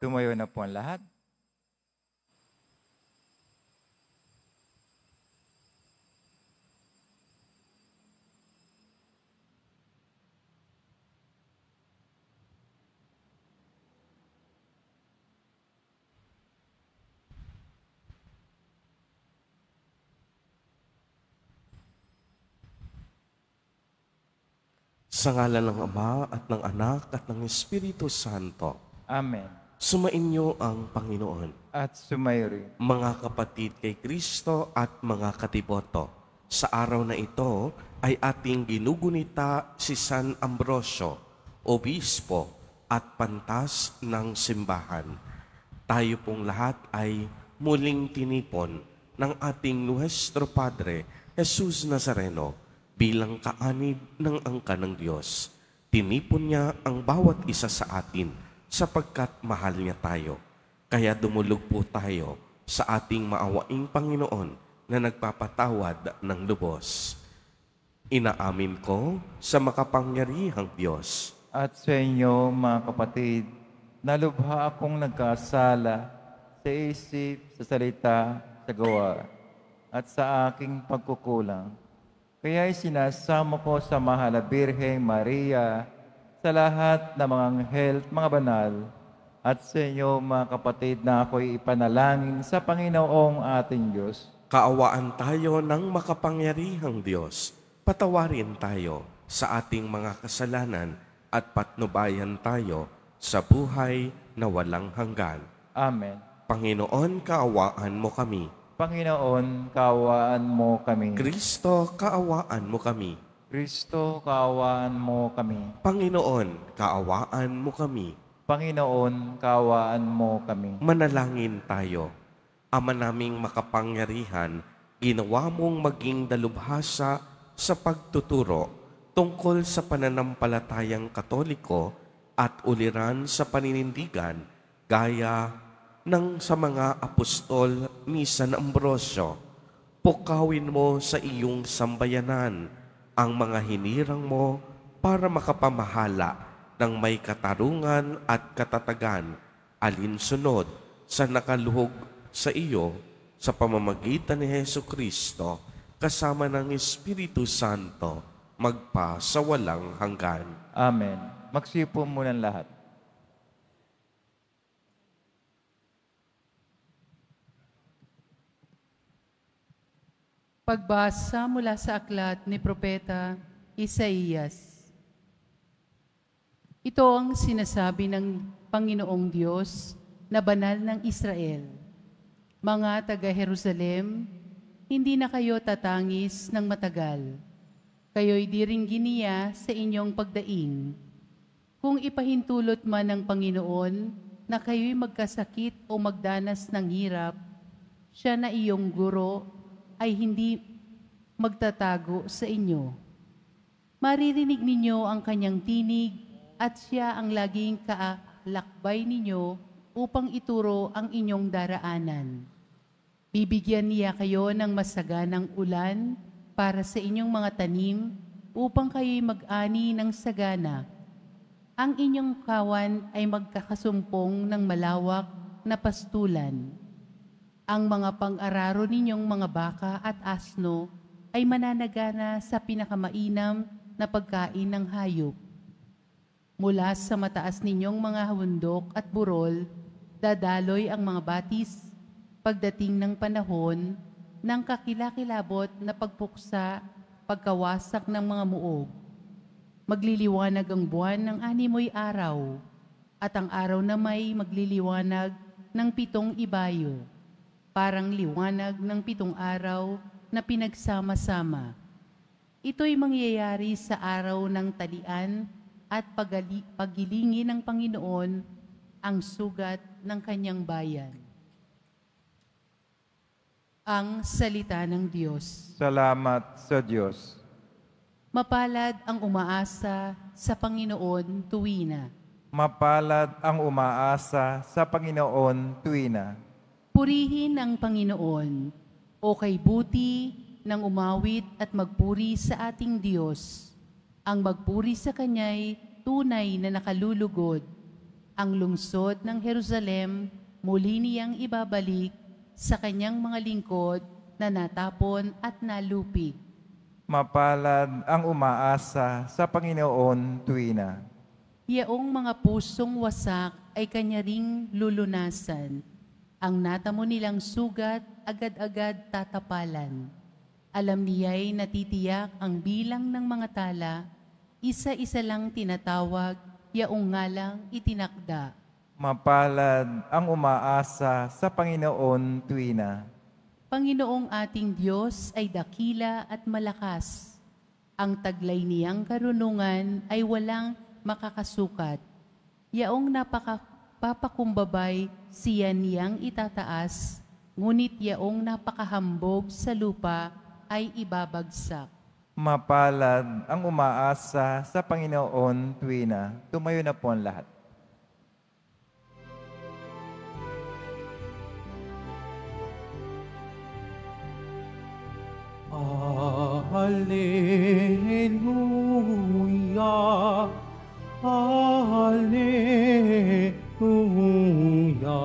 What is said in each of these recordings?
Tumayo na po ang lahat. Sa ngala ng Ama at ng Anak at ng Espiritu Santo. Amen. Sumainyo ang Panginoon. At sumayo rin. Mga kapatid kay Kristo at mga katiboto. Sa araw na ito ay ating ginugunita si San Ambrosio, obispo at pantas ng simbahan. Tayo pong lahat ay muling tinipon ng ating Nuestro Padre, Jesus Nazareno, bilang kaanib ng angka ng Diyos. Tinipon niya ang bawat isa sa atin sapagkat mahal niya tayo. Kaya dumulog po tayo sa ating maawaing Panginoon na nagpapatawad ng lubos. Inaamin ko sa makapangyarihang Diyos. At sa inyo, mga kapatid, nalubha akong nagkasala sa isip, sa salita, sa gawa, at sa aking pagkukulang. Kaya'y sinasama ko sa Mahal Birheng Maria, sa lahat ng mga anghel, mga banal, at sa inyo mga kapatid na ako'y ipanalangin sa Panginoong ating Diyos. Kaawaan tayo ng makapangyarihang Diyos. Patawarin tayo sa ating mga kasalanan at patnubayan tayo sa buhay na walang hanggan. Amen. Panginoon, kaawaan mo kami. Panginoon, kaawaan mo kami. Kristo, kaawaan mo kami. Kristo, kaawaan mo kami. Panginoon, kaawaan mo kami. Panginoon, kaawaan mo kami. Manalangin tayo. Ama naming makapangyarihan, ginawa mong maging dalubhasa sa pagtuturo tungkol sa pananampalatayang katoliko at uliran sa paninindigan gaya ng sa mga apostol ni San Ambrosio. Pukawin mo sa iyong sambayanan ang mga hinirang mo para makapamahala ng may katarungan at katatagan alinsunod sa nakaluhog sa iyo sa pamamagitan ni Heso Kristo kasama ng Espiritu Santo magpa sa walang hanggan. Amen. Magsipo muna lahat. Pagbasa mula sa aklat ni Propeta Isaías. Ito ang sinasabi ng Panginoong Diyos na banal ng Israel. Mga taga-Jerusalem, hindi na kayo tatangis ng matagal. Kayo'y diringginiya sa inyong pagdaing. Kung ipahintulot man ng Panginoon na kayo'y magkasakit o magdanas ng hirap, siya na iyong guro ay hindi magtatago sa inyo. Maririnig ninyo ang kanyang tinig at siya ang laging kaalakbay ninyo upang ituro ang inyong daraanan. Bibigyan niya kayo ng masaganang ulan para sa inyong mga tanim upang kayo'y mag-ani ng sagana. Ang inyong kawan ay magkakasumpong ng malawak na pastulan. Ang mga pang-araro ninyong mga baka at asno ay mananagana sa pinakamainam na pagkain ng hayop. Mula sa mataas ninyong mga hundok at burol, dadaloy ang mga batis pagdating ng panahon ng kakilakilabot na pagpuksa, pagkawasak ng mga muog. Magliliwanag ang buwan ng animoy araw, at ang araw na may magliliwanag ng pitong ibayo parang liwanag ng pitong araw na pinagsama-sama. Ito'y mangyayari sa araw ng talian at pagilingin ng Panginoon ang sugat ng kanyang bayan. Ang salita ng Diyos. Salamat sa Diyos. Mapalad ang umaasa sa Panginoon tuwina. Mapalad ang umaasa sa Panginoon tuwina. Purihin ang Panginoon, o kay buti ng umawit at magpuri sa ating Diyos. Ang magpuri sa Kanya'y tunay na nakalulugod. Ang lungsod ng Jerusalem muli niyang ibabalik sa Kanyang mga lingkod na natapon at nalupi. Mapalad ang umaasa sa Panginoon tuwina. Yaong mga pusong wasak ay kanya ring lulunasan. Ang natamo nilang sugat agad-agad tatapalan. Alam niya'y natitiyak ang bilang ng mga tala, isa-isa lang tinatawag, yaong nga lang itinakda. Mapalad ang umaasa sa Panginoon tuwina. Panginoong ating Diyos ay dakila at malakas. Ang taglay niyang karunungan ay walang makakasukat. Yaong napaka papakumbabay siya niyang itataas, ngunit yaong napakahambog sa lupa ay ibabagsak. Mapalad ang umaasa sa Panginoon tuwina. Tumayo na po ang lahat. Alleluia, Hallelujah. Alleluia,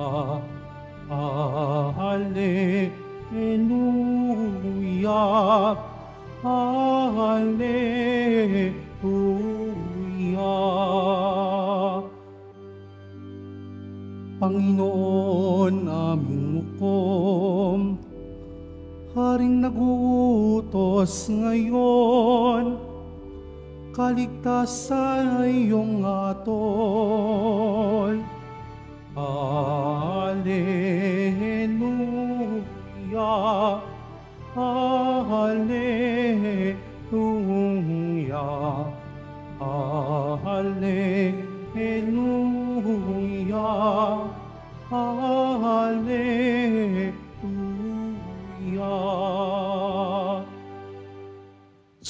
Alleluia, Alleluia. Panginoon aming mukom, Haring nagutos ngayon, kaligtasan ay iyong atol. Hallelujah, Hallelujah, Hallelujah, Hallelujah.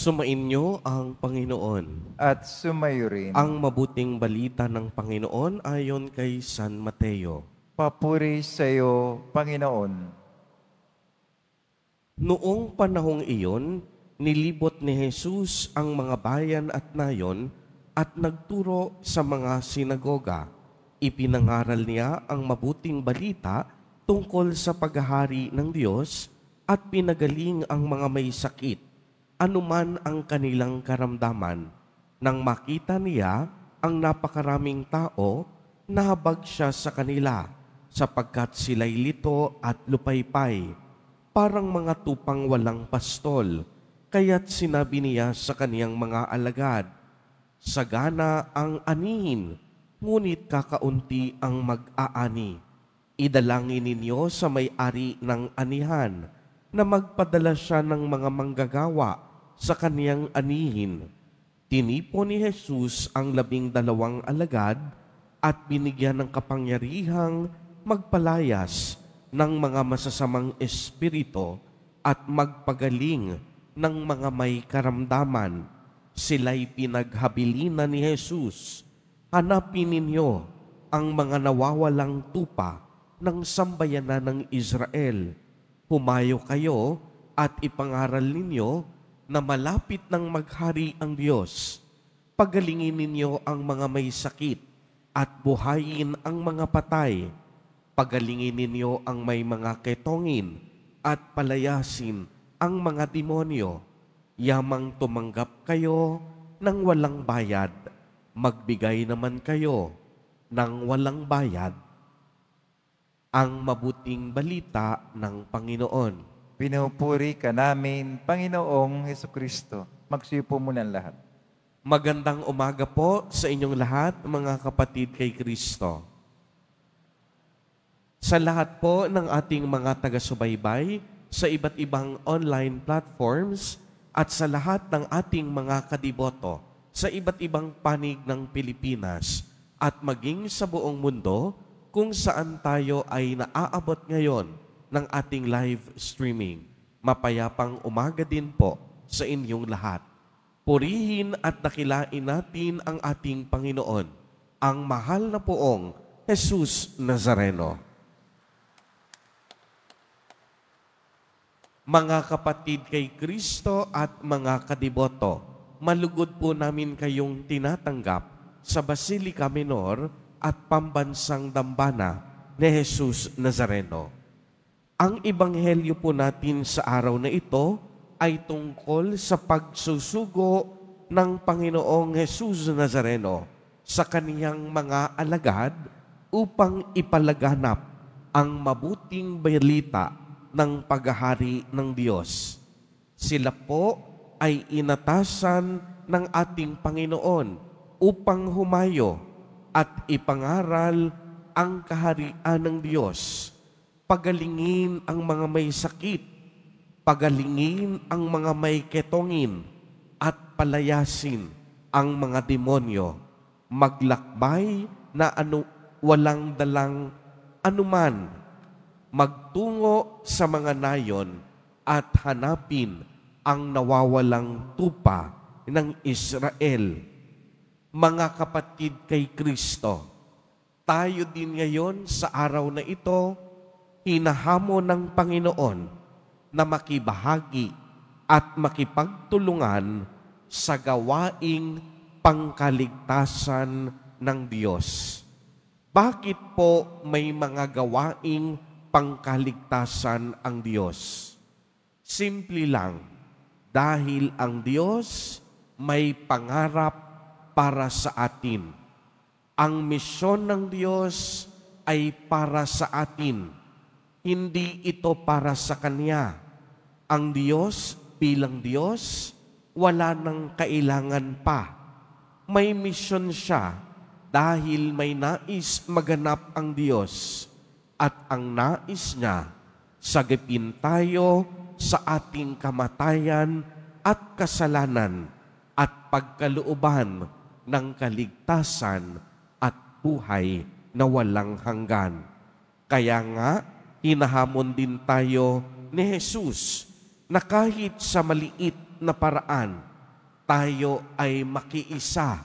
Sumainyo ang Panginoon at sumayo rin. Ang mabuting balita ng Panginoon ayon kay San Mateo. Papuri sa iyo, Panginoon. Noong panahong iyon, nilibot ni Jesus ang mga bayan at nayon at nagturo sa mga sinagoga. Ipinangaral niya ang mabuting balita tungkol sa paghahari ng Diyos at pinagaling ang mga may sakit, anuman ang kanilang karamdaman nang makita niya ang napakaraming tao, nahabag siya sa kanila sapagkat sila'y lito at lupaypay, parang mga tupang walang pastol. Kaya't sinabi niya sa kaniyang mga alagad, Sagana ang anihin, ngunit kakaunti ang mag-aani. Idalangin ninyo sa may-ari ng anihan na magpadala siya ng mga manggagawa sa kaniyang anihin Tinipo ni Jesus ang labing dalawang alagad at binigyan ng kapangyarihang magpalayas ng mga masasamang espirito at magpagaling ng mga may karamdaman. Sila'y pinaghabilina ni Jesus. Hanapin ninyo ang mga nawawalang tupa ng sambayanan ng Israel. Humayo kayo at ipangaral ninyo na malapit ng maghari ang Diyos, pagalingin ninyo ang mga may sakit at buhayin ang mga patay. Pagalingin ninyo ang may mga ketongin at palayasin ang mga demonyo. Yamang tumanggap kayo ng walang bayad, magbigay naman kayo ng walang bayad. Ang mabuting balita ng Panginoon. Pinupuri ka namin, Panginoong Heso Kristo. Magsiyo po muna ang lahat. Magandang umaga po sa inyong lahat, mga kapatid kay Kristo. Sa lahat po ng ating mga taga-subaybay sa iba't ibang online platforms at sa lahat ng ating mga kadiboto sa iba't ibang panig ng Pilipinas at maging sa buong mundo kung saan tayo ay naaabot ngayon ng ating live streaming. Mapayapang umaga din po sa inyong lahat. Purihin at dakilain natin ang ating Panginoon, ang mahal na poong Jesus Nazareno. Mga kapatid kay Kristo at mga kadiboto, malugod po namin kayong tinatanggap sa Basilica Minor at Pambansang Dambana ni Jesus Nazareno ang ebanghelyo po natin sa araw na ito ay tungkol sa pagsusugo ng Panginoong Jesus Nazareno sa kaniyang mga alagad upang ipalaganap ang mabuting balita ng paghahari ng Diyos. Sila po ay inatasan ng ating Panginoon upang humayo at ipangaral ang kaharian ng Diyos pagalingin ang mga may sakit, pagalingin ang mga may ketongin, at palayasin ang mga demonyo. Maglakbay na ano, walang dalang anuman. Magtungo sa mga nayon at hanapin ang nawawalang tupa ng Israel. Mga kapatid kay Kristo, tayo din ngayon sa araw na ito, hinahamon ng Panginoon na makibahagi at makipagtulungan sa gawaing pangkaligtasan ng Diyos. Bakit po may mga gawaing pangkaligtasan ang Diyos? Simple lang, dahil ang Diyos may pangarap para sa atin. Ang misyon ng Diyos ay para sa atin hindi ito para sa Kanya. Ang Diyos bilang Diyos, wala nang kailangan pa. May misyon siya dahil may nais maganap ang Diyos at ang nais niya, sagipin tayo sa ating kamatayan at kasalanan at pagkalooban ng kaligtasan at buhay na walang hanggan. Kaya nga, hinahamon din tayo ni Jesus na kahit sa maliit na paraan, tayo ay makiisa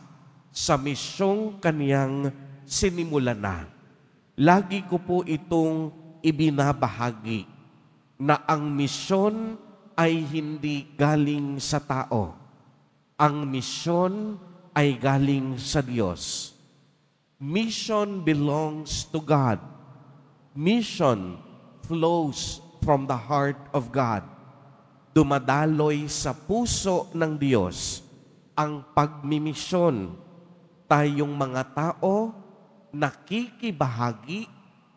sa misyong kaniyang sinimula na. Lagi ko po itong ibinabahagi na ang misyon ay hindi galing sa tao. Ang misyon ay galing sa Diyos. Mission belongs to God. Mission flows from the heart of God. Dumadaloy sa puso ng Diyos ang pagmimisyon. Tayong mga tao nakikibahagi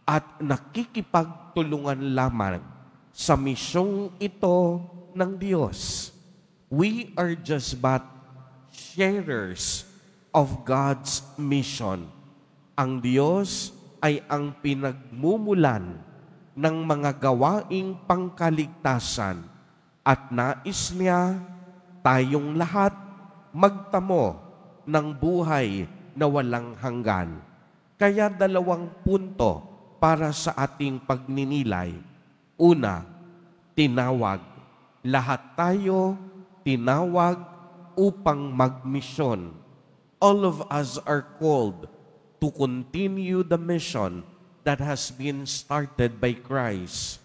at nakikipagtulungan lamang sa misyong ito ng Diyos. We are just but sharers of God's mission. Ang Diyos ay ang pinagmumulan ng mga gawaing pangkaligtasan at nais niya tayong lahat magtamo ng buhay na walang hanggan. Kaya dalawang punto para sa ating pagninilay. Una, tinawag. Lahat tayo tinawag upang magmisyon. All of us are called to continue the mission that has been started by Christ.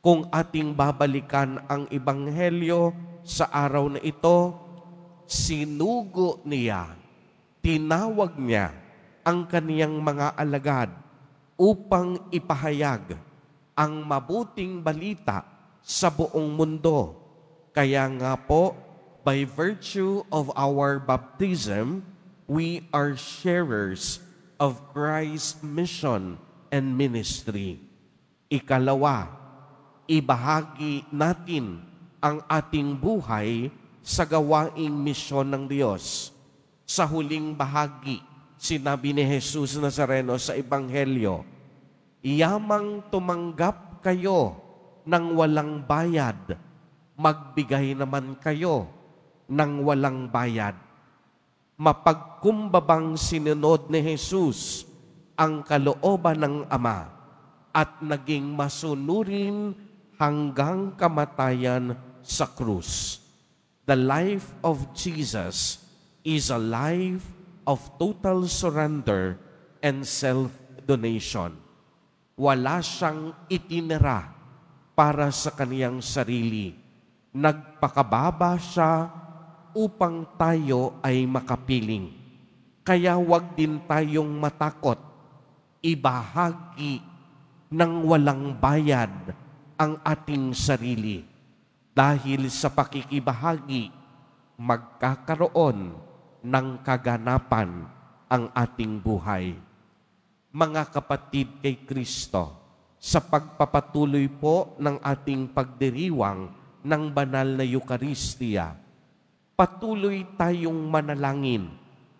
Kung ating babalikan ang Ebanghelyo sa araw na ito, sinugo niya, tinawag niya ang kaniyang mga alagad upang ipahayag ang mabuting balita sa buong mundo. Kaya nga po, by virtue of our baptism, we are sharers of Christ's mission and ministry. Ikalawa, ibahagi natin ang ating buhay sa gawaing misyon ng Diyos. Sa huling bahagi, sinabi ni Jesus Nazareno sa Ebanghelyo, Iyamang tumanggap kayo ng walang bayad, magbigay naman kayo ng walang bayad mapagkumbabang sinunod ni Jesus ang kalooban ng Ama at naging masunurin hanggang kamatayan sa krus. The life of Jesus is a life of total surrender and self-donation. Wala siyang itinira para sa kaniyang sarili. Nagpakababa siya upang tayo ay makapiling. Kaya huwag din tayong matakot ibahagi ng walang bayad ang ating sarili. Dahil sa pakikibahagi, magkakaroon ng kaganapan ang ating buhay. Mga kapatid kay Kristo, sa pagpapatuloy po ng ating pagdiriwang ng banal na Eukaristiya, patuloy tayong manalangin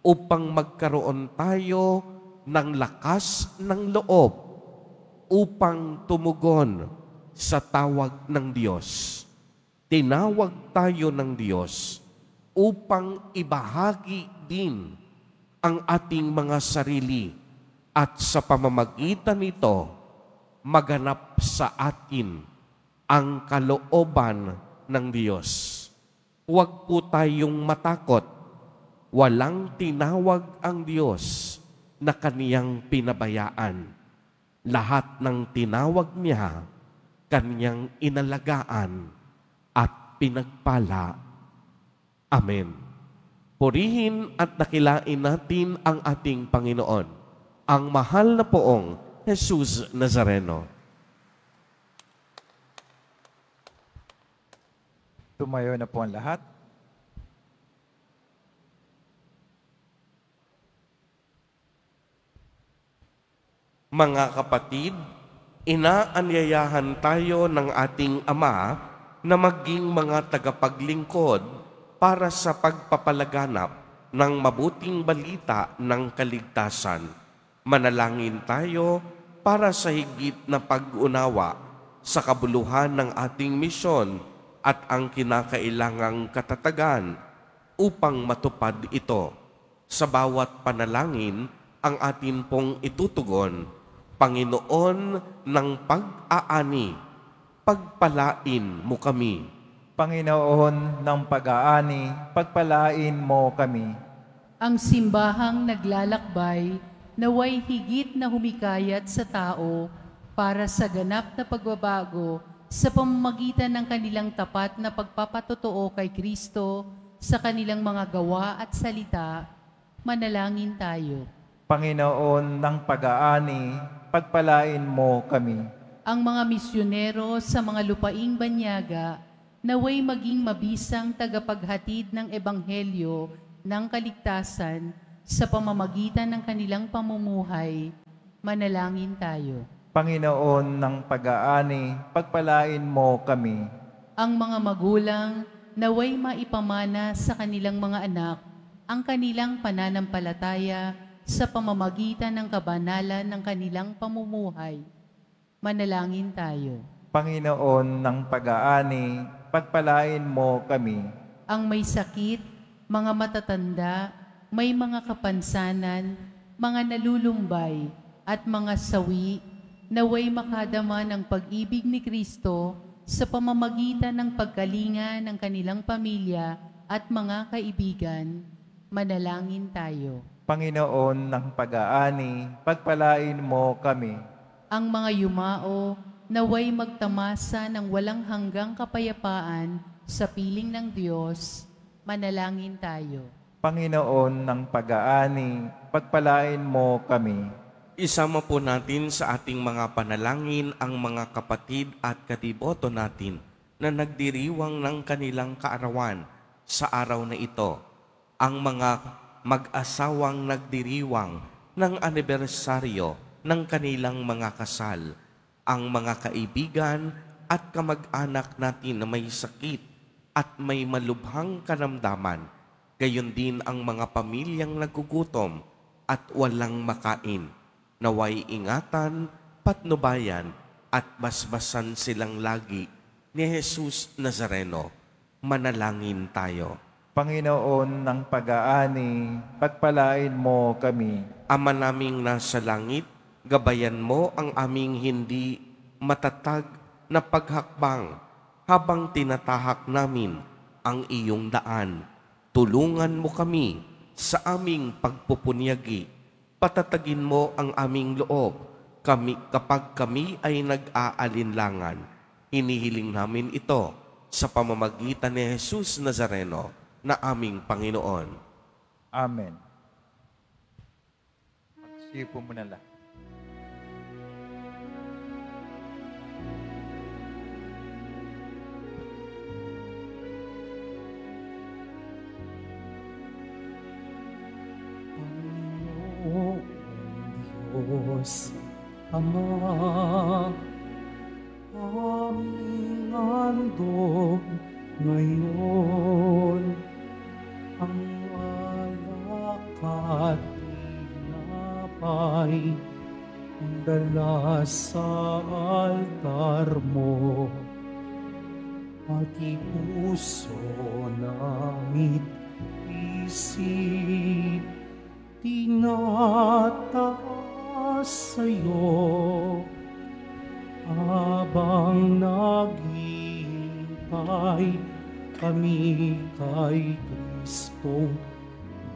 upang magkaroon tayo ng lakas ng loob upang tumugon sa tawag ng Diyos. Tinawag tayo ng Diyos upang ibahagi din ang ating mga sarili at sa pamamagitan nito maganap sa atin ang kalooban ng Diyos. Huwag po tayong matakot. Walang tinawag ang Diyos na kaniyang pinabayaan. Lahat ng tinawag niya, kaniyang inalagaan at pinagpala. Amen. Purihin at dakilain natin ang ating Panginoon, ang mahal na poong Jesus Nazareno. Tumayo na po ang lahat. Mga kapatid, inaanyayahan tayo ng ating Ama na maging mga tagapaglingkod para sa pagpapalaganap ng mabuting balita ng kaligtasan. Manalangin tayo para sa higit na pag-unawa sa kabuluhan ng ating misyon at ang kinakailangang katatagan upang matupad ito. Sa bawat panalangin, ang atin pong itutugon Panginoon ng pag-aani, pagpalain mo kami. Panginoon ng pag-aani, pagpalain mo kami. Ang simbahang naglalakbay, naway higit na humikayat sa tao para sa ganap na pagbabago sa pamamagitan ng kanilang tapat na pagpapatotoo kay Kristo sa kanilang mga gawa at salita, manalangin tayo. Panginoon ng pag-aani, pagpalain mo kami. Ang mga misyonero sa mga lupaing banyaga, naway maging mabisang tagapaghatid ng Ebanghelyo ng Kaligtasan sa pamamagitan ng kanilang pamumuhay, manalangin tayo. Panginoon ng pag-aani, pagpalain mo kami. Ang mga magulang, naway maipamana sa kanilang mga anak ang kanilang pananampalataya sa pamamagitan ng kabanalan ng kanilang pamumuhay. Manalangin tayo. Panginoon ng pag-aani, pagpalain mo kami. Ang may sakit, mga matatanda, may mga kapansanan, mga nalulumbay, at mga sawi, naway makadama ng pag-ibig ni Kristo sa pamamagitan ng pagkalinga ng kanilang pamilya at mga kaibigan. Manalangin tayo. Panginoon ng pag-aani, pagpalain mo kami. Ang mga yumao, naway magtamasa ng walang hanggang kapayapaan sa piling ng Diyos, manalangin tayo. Panginoon ng pag-aani, pagpalain mo kami. Isama po natin sa ating mga panalangin ang mga kapatid at katiboto natin na nagdiriwang ng kanilang kaarawan sa araw na ito. Ang mga mag-asawang nagdiriwang ng anibersaryo ng kanilang mga kasal, ang mga kaibigan at kamag-anak natin na may sakit at may malubhang karamdaman, gayon din ang mga pamilyang nagugutom at walang makain. Naway ingatan, patnubayan, at basbasan silang lagi ni Jesus Nazareno. Manalangin tayo. Panginoon ng pag-aani, pagpalain mo kami. Ama naming nasa langit, gabayan mo ang aming hindi matatag na paghakbang habang tinatahak namin ang iyong daan. Tulungan mo kami sa aming pagpupunyagi. Patatagin mo ang aming loob kami, kapag kami ay nag-aalinlangan. Hinihiling namin ito sa pamamagitan ni Jesus Nazareno na aming Panginoon. Amen. Magsipo mo na lahat. Diyos Ama aming andon ngayon. ay dala sa altar mo pati puso namit isip tinataas sa'yo habang naghihintay kami kay Kristong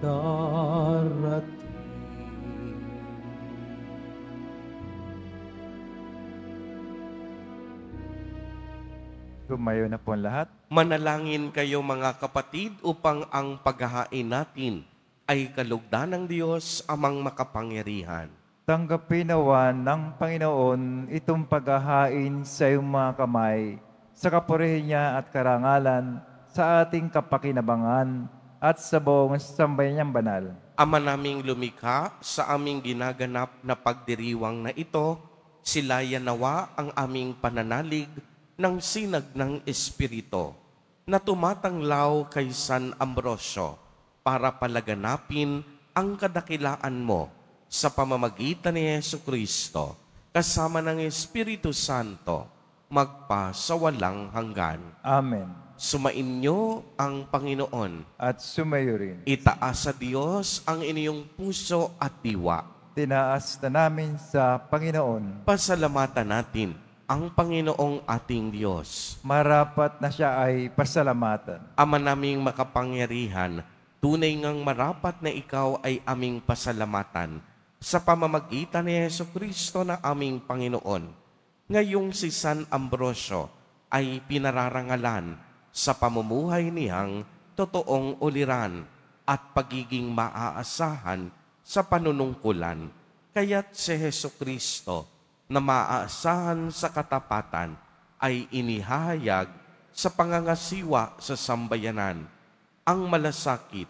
darating. Tumayo na po ang lahat. Manalangin kayo mga kapatid upang ang paghahain natin ay kalugdan ng Diyos amang makapangyarihan. Tanggapin nawa ng Panginoon itong paghahain sa iyong mga kamay, sa kapurihin niya at karangalan, sa ating kapakinabangan, at sa buong sambay niyang banal. Ama naming lumikha sa aming ginaganap na pagdiriwang na ito, sila nawa ang aming pananalig ng sinag ng Espiritu na tumatanglaw kay San Ambrosio para palaganapin ang kadakilaan mo sa pamamagitan ni Yesu Kristo kasama ng Espiritu Santo magpa sa walang hanggan. Amen. Sumainyo ang Panginoon. At sumayo rin. Itaas sa Diyos ang inyong puso at diwa. Tinaas na namin sa Panginoon. Pasalamatan natin ang Panginoong ating Diyos. Marapat na siya ay pasalamatan. Ama naming makapangyarihan, tunay ngang marapat na ikaw ay aming pasalamatan sa pamamagitan ni Yeso Kristo na aming Panginoon. Ngayong si San Ambrosio ay pinararangalan sa pamumuhay niyang totoong uliran at pagiging maaasahan sa panunungkulan. Kaya't si Heso Kristo, na maaasahan sa katapatan ay inihayag sa pangangasiwa sa sambayanan ang malasakit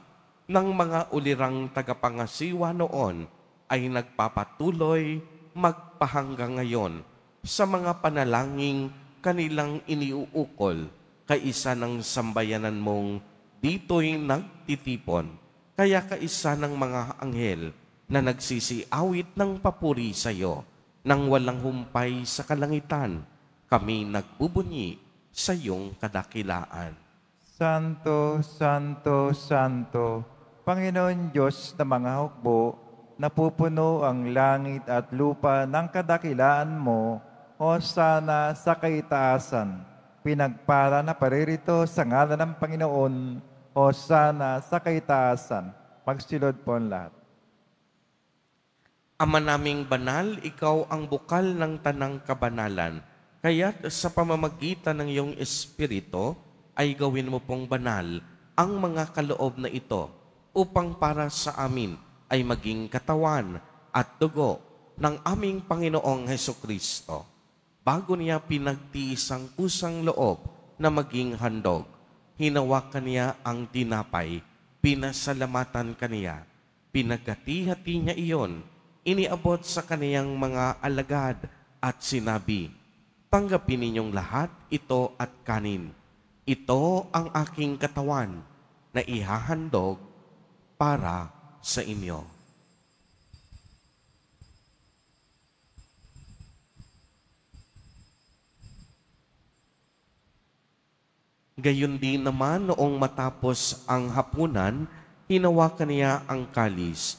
ng mga ulirang tagapangasiwa noon ay nagpapatuloy magpahanggang ngayon sa mga panalangin kanilang iniuukol kaisa ng sambayanan mong dito'y nagtitipon. Kaya kaisa ng mga anghel na nagsisiawit ng papuri sa iyo nang walang humpay sa kalangitan, kami nagbubunyi sa iyong kadakilaan. Santo, Santo, Santo, Panginoon Diyos na mga hukbo, napupuno ang langit at lupa ng kadakilaan mo, o sana sa kaitaasan. Pinagpara na paririto sa ngalan ng Panginoon, o sana sa kaitaasan. magsilod po ang lahat. Ama naming banal, ikaw ang bukal ng tanang kabanalan. Kaya sa pamamagitan ng iyong espirito, ay gawin mo pong banal ang mga kaloob na ito upang para sa amin ay maging katawan at dugo ng aming Panginoong Heso Kristo bago niya pinagtiis ang usang loob na maging handog. Hinawakan niya ang dinapay, pinasalamatan kaniya, pinagati niya iyon iniabot sa kaniyang mga alagad at sinabi, Tanggapin ninyong lahat ito at kanin. Ito ang aking katawan na ihahandog para sa inyo. Gayon din naman noong matapos ang hapunan, hinawakan niya ang kalis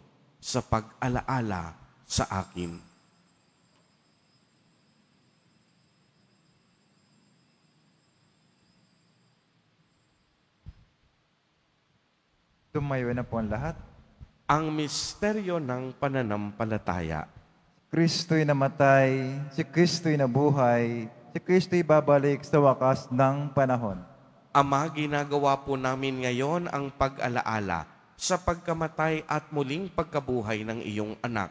sa pag-alaala sa akin. Tumayo na po ang lahat. Ang misteryo ng pananampalataya. Kristo'y namatay, si Kristo'y nabuhay, si Kristo'y babalik sa wakas ng panahon. Ama, ginagawa po namin ngayon ang pag-alaala sa pagkamatay at muling pagkabuhay ng iyong anak.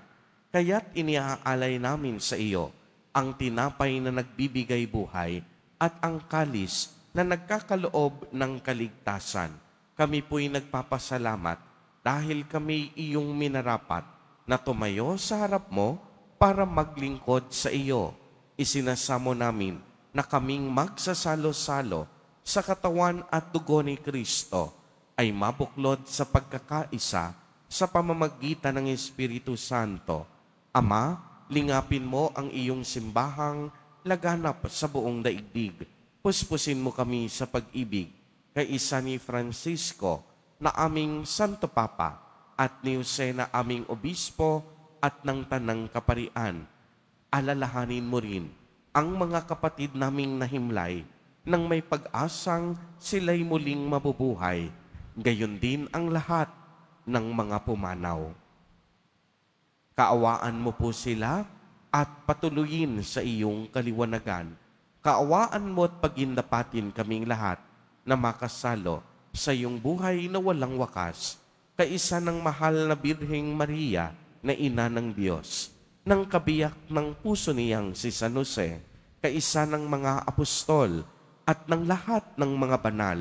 Kaya't iniaalay namin sa iyo ang tinapay na nagbibigay buhay at ang kalis na nagkakaloob ng kaligtasan. Kami po'y nagpapasalamat dahil kami iyong minarapat na tumayo sa harap mo para maglingkod sa iyo. Isinasamo namin na kaming magsasalo-salo sa katawan at dugo ni Kristo ay mabuklod sa pagkakaisa sa pamamagitan ng Espiritu Santo. Ama, lingapin mo ang iyong simbahang laganap sa buong daigdig. Puspusin mo kami sa pag-ibig kay isa ni Francisco na aming Santo Papa at ni Jose na aming Obispo at ng Tanang Kaparian. Alalahanin mo rin ang mga kapatid naming nahimlay nang may pag-asang sila'y muling mabubuhay gayon din ang lahat ng mga pumanaw. Kaawaan mo po sila at patuloyin sa iyong kaliwanagan. Kaawaan mo at pagindapatin kaming lahat na makasalo sa iyong buhay na walang wakas, kaisa ng mahal na Birheng Maria na ina ng Diyos, ng kabiyak ng puso niyang si San Jose, kaisa ng mga apostol at ng lahat ng mga banal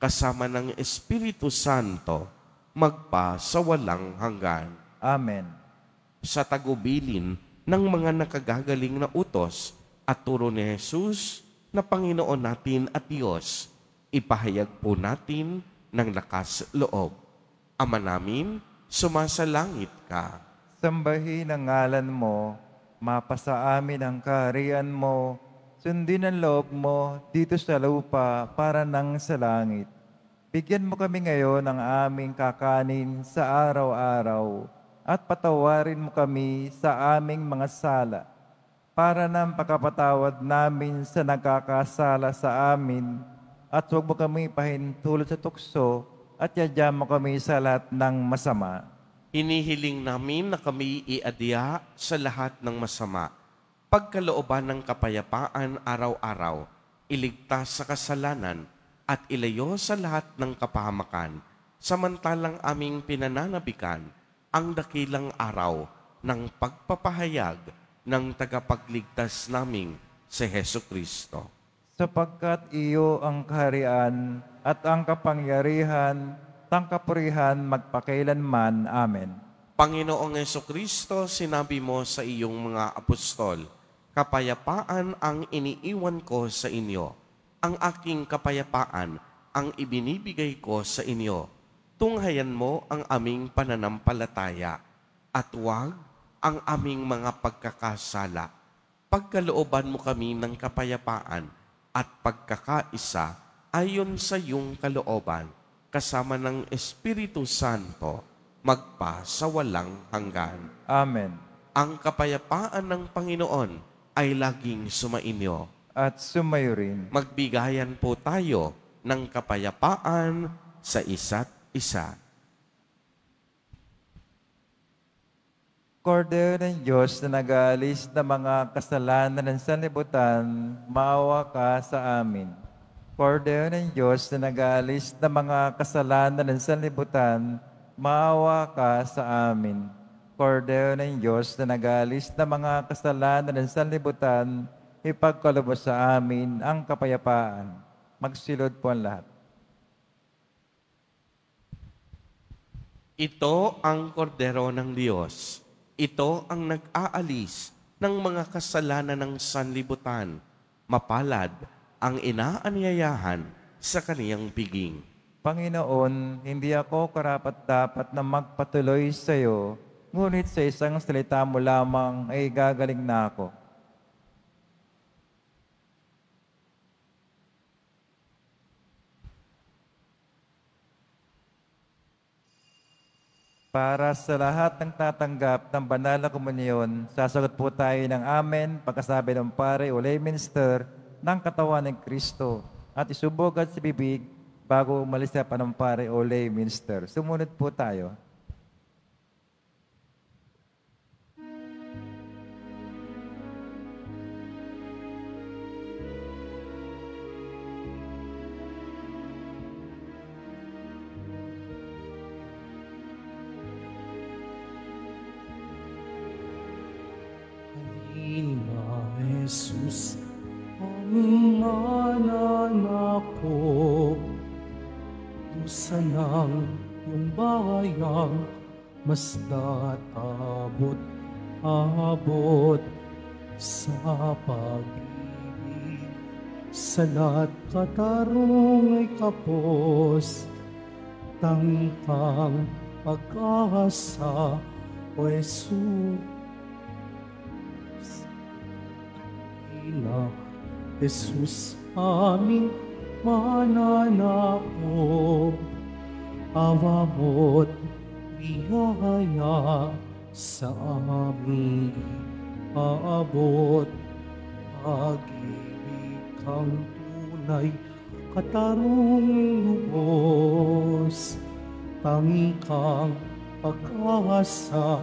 kasama ng Espiritu Santo magpa sa walang hanggan. Amen. Sa tagubilin ng mga nakagagaling na utos at turo ni Jesus na Panginoon natin at Diyos, ipahayag po natin ng lakas loob. Ama namin, sumasalangit ka. Sambahin ang ngalan mo, mapasa amin ang kaharian mo, Sundin ang loob mo dito sa lupa para nang sa langit. Bigyan mo kami ngayon ng aming kakanin sa araw-araw at patawarin mo kami sa aming mga sala para nang pakapatawad namin sa nagkakasala sa amin at huwag mo kami pahintulot sa tukso at yadya mo kami sa lahat ng masama. Hinihiling namin na kami iadya sa lahat ng masama pagkalooban ng kapayapaan araw-araw, iligtas sa kasalanan at ilayo sa lahat ng kapahamakan, samantalang aming pinananabikan ang dakilang araw ng pagpapahayag ng tagapagligtas naming si Heso Kristo. Sapagkat iyo ang kaharian at ang kapangyarihan, tangkapurihan magpakailanman. Amen. Panginoong Yeso Kristo, sinabi mo sa iyong mga apostol, Kapayapaan ang iniiwan ko sa inyo. Ang aking kapayapaan ang ibinibigay ko sa inyo. Tunghayan mo ang aming pananampalataya at huwag ang aming mga pagkakasala. Pagkalooban mo kami ng kapayapaan at pagkakaisa ayon sa iyong kalooban kasama ng Espiritu Santo magpa sa walang hanggan. Amen. Ang kapayapaan ng Panginoon ay laging sumainyo. At sumayo rin. Magbigayan po tayo ng kapayapaan sa isa't isa. Kordero ng Diyos na nag-aalis ng mga kasalanan ng sanlibutan, maawa ka sa amin. Kordero ng Diyos na nag-aalis ng mga kasalanan ng sanlibutan, maawa ka sa amin. Kordeo ng Diyos na nagalis ng mga kasalanan ng sanlibutan, ipagkalubos sa amin ang kapayapaan. Magsilod po ang lahat. Ito ang kordero ng Diyos. Ito ang nag-aalis ng mga kasalanan ng sanlibutan. Mapalad ang inaanyayahan sa kaniyang piging. Panginoon, hindi ako karapat-dapat na magpatuloy sa iyo, Ngunit sa isang salita mo lamang ay gagaling na ako. Para sa lahat ng tatanggap ng banal na komunyon, sasagot po tayo ng Amen, pagkasabi ng pare o lay minister ng katawan ng Kristo at isubog at sa bibig bago umalis sa panampare o lay minister. Sumunod po tayo. Minananakop Dusan sanang iyong bayang Mas natabot abot sa pag-ibig sa lahat katarong ay kapos tangkang pag-asa o Jesus ina Jesus aming mananakop, awa mo't biyaya sa amin paabot. Pag-ibig kang tunay, katarong lubos, tangi kang pag-asa,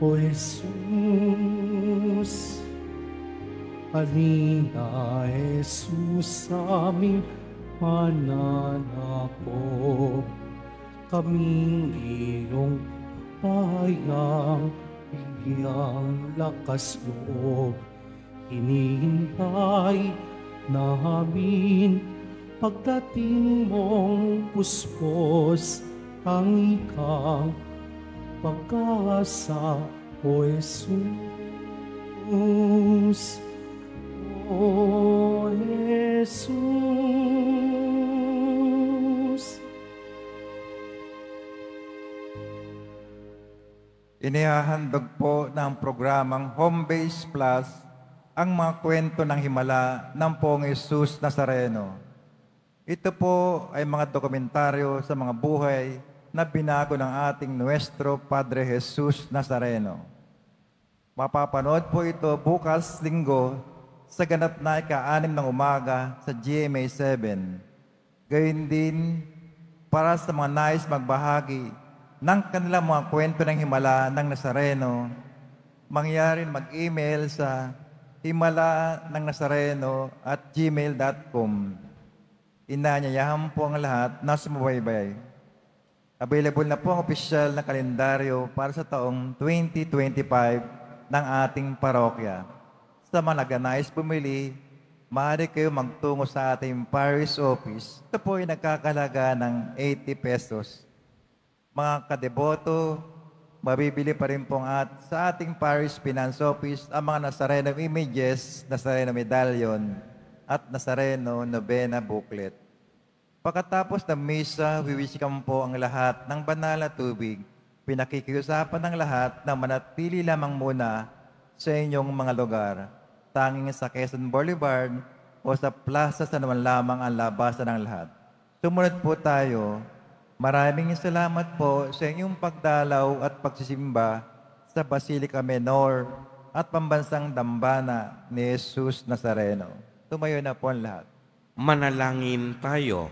O Jesus. Halina, Jesus, aming mananakop, kaming iyong payang iyang lakas loob. Hinihintay namin pagdating mong puspos ang ikaw pagkasa o Jesus. Oh Jesus. Inihahandog po ng programang Home Base Plus ang mga kwento ng himala ng Pong Jesus Nazareno. Ito po ay mga dokumentaryo sa mga buhay na binago ng ating Nuestro Padre Jesus Nazareno. Mapapanood po ito bukas linggo sa ganap na ika-anim ng umaga sa GMA 7. Gayun din para sa mga nais magbahagi ng kanilang mga kwento ng Himala ng Nazareno, mangyari mag-email sa himala ng Nazareno at gmail.com. Inanyayahan po ang lahat na sumubaybay. Available na po ang opisyal na kalendaryo para sa taong 2025 ng ating parokya sa mga nais bumili, maaari kayo magtungo sa ating parish office. Ito po ay nagkakalaga ng 80 pesos. Mga kadeboto, mabibili pa rin pong at sa ating parish finance office ang mga Nazareno images, Nazareno medallion, at Nazareno novena booklet. Pagkatapos ng misa, wiwisikan po ang lahat ng banal na tubig. Pinakikiusapan ng lahat na manatili lamang muna sa inyong mga lugar tanging sa Quezon Boulevard o sa plaza sa naman lamang ang labasan ng lahat. Sumunod po tayo. Maraming salamat po sa inyong pagdalaw at pagsisimba sa Basilica Menor at pambansang dambana ni Jesus Nazareno. Tumayo na po ang lahat. Manalangin tayo.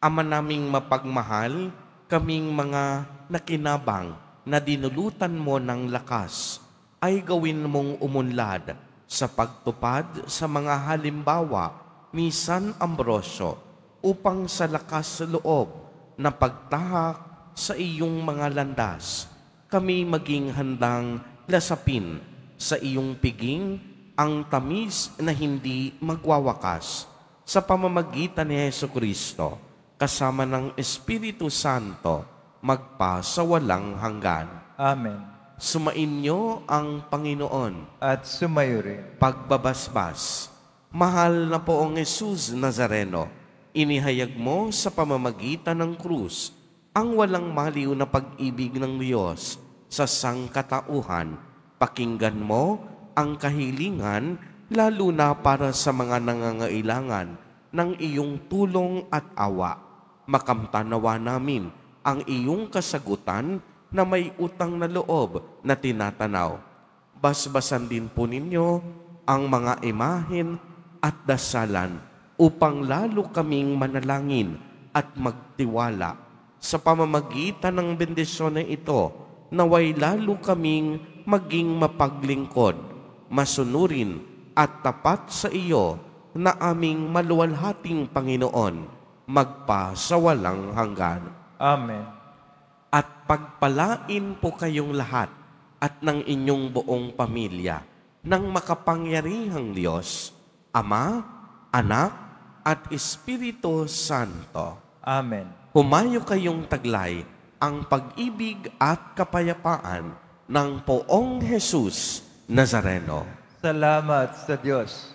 Ama naming mapagmahal, kaming mga nakinabang na dinulutan mo ng lakas ay gawin mong umunlad sa pagtupad sa mga halimbawa ni San Ambrosio upang sa lakas loob na pagtahak sa iyong mga landas, kami maging handang lasapin sa iyong piging ang tamis na hindi magwawakas sa pamamagitan ni Yesu Kristo kasama ng Espiritu Santo magpa sa walang hanggan. Amen. Sumainyo ang Panginoon. At sumayo rin. Pagbabasbas. Mahal na poong Jesus Nazareno, inihayag mo sa pamamagitan ng krus ang walang maliw na pag-ibig ng Diyos sa sangkatauhan. Pakinggan mo ang kahilingan lalo na para sa mga nangangailangan ng iyong tulong at awa. Makamtanawa namin ang iyong kasagutan na may utang na loob na tinatanaw. Basbasan din po ninyo ang mga imahin at dasalan upang lalo kaming manalangin at magtiwala sa pamamagitan ng bendisyon na ito naway lalo kaming maging mapaglingkod, masunurin at tapat sa iyo na aming maluwalhating Panginoon magpa sa walang hanggan. Amen at pagpalain po kayong lahat at ng inyong buong pamilya ng makapangyarihang Diyos, Ama, Anak, at Espiritu Santo. Amen. Humayo kayong taglay ang pag-ibig at kapayapaan ng poong Jesus Nazareno. Salamat sa Diyos.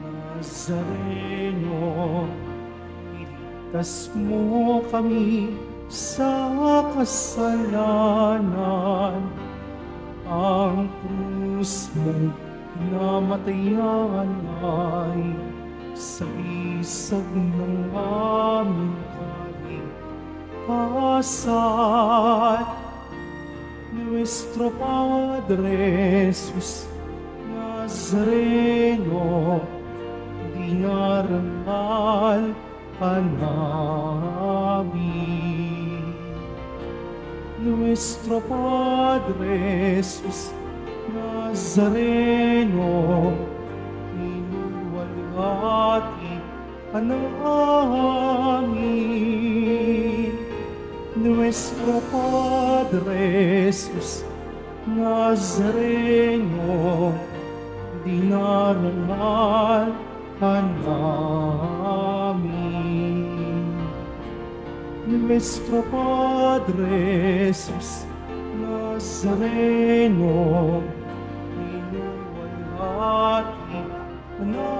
Nazareno, iligtas mo kami sa kasalanan. Ang krus mong pinamatayan ay sa isag ng aming kaligtasan. Nuestro Padre Jesus Nazareno, inaralan pa namin. Nuestro Padre Jesus Nazareno, inuwalhati ka ng Nuestro Padre Jesus Nazareno, dinaralan namin. Nuestro Padre Jesus Nazareno, inuwal natin na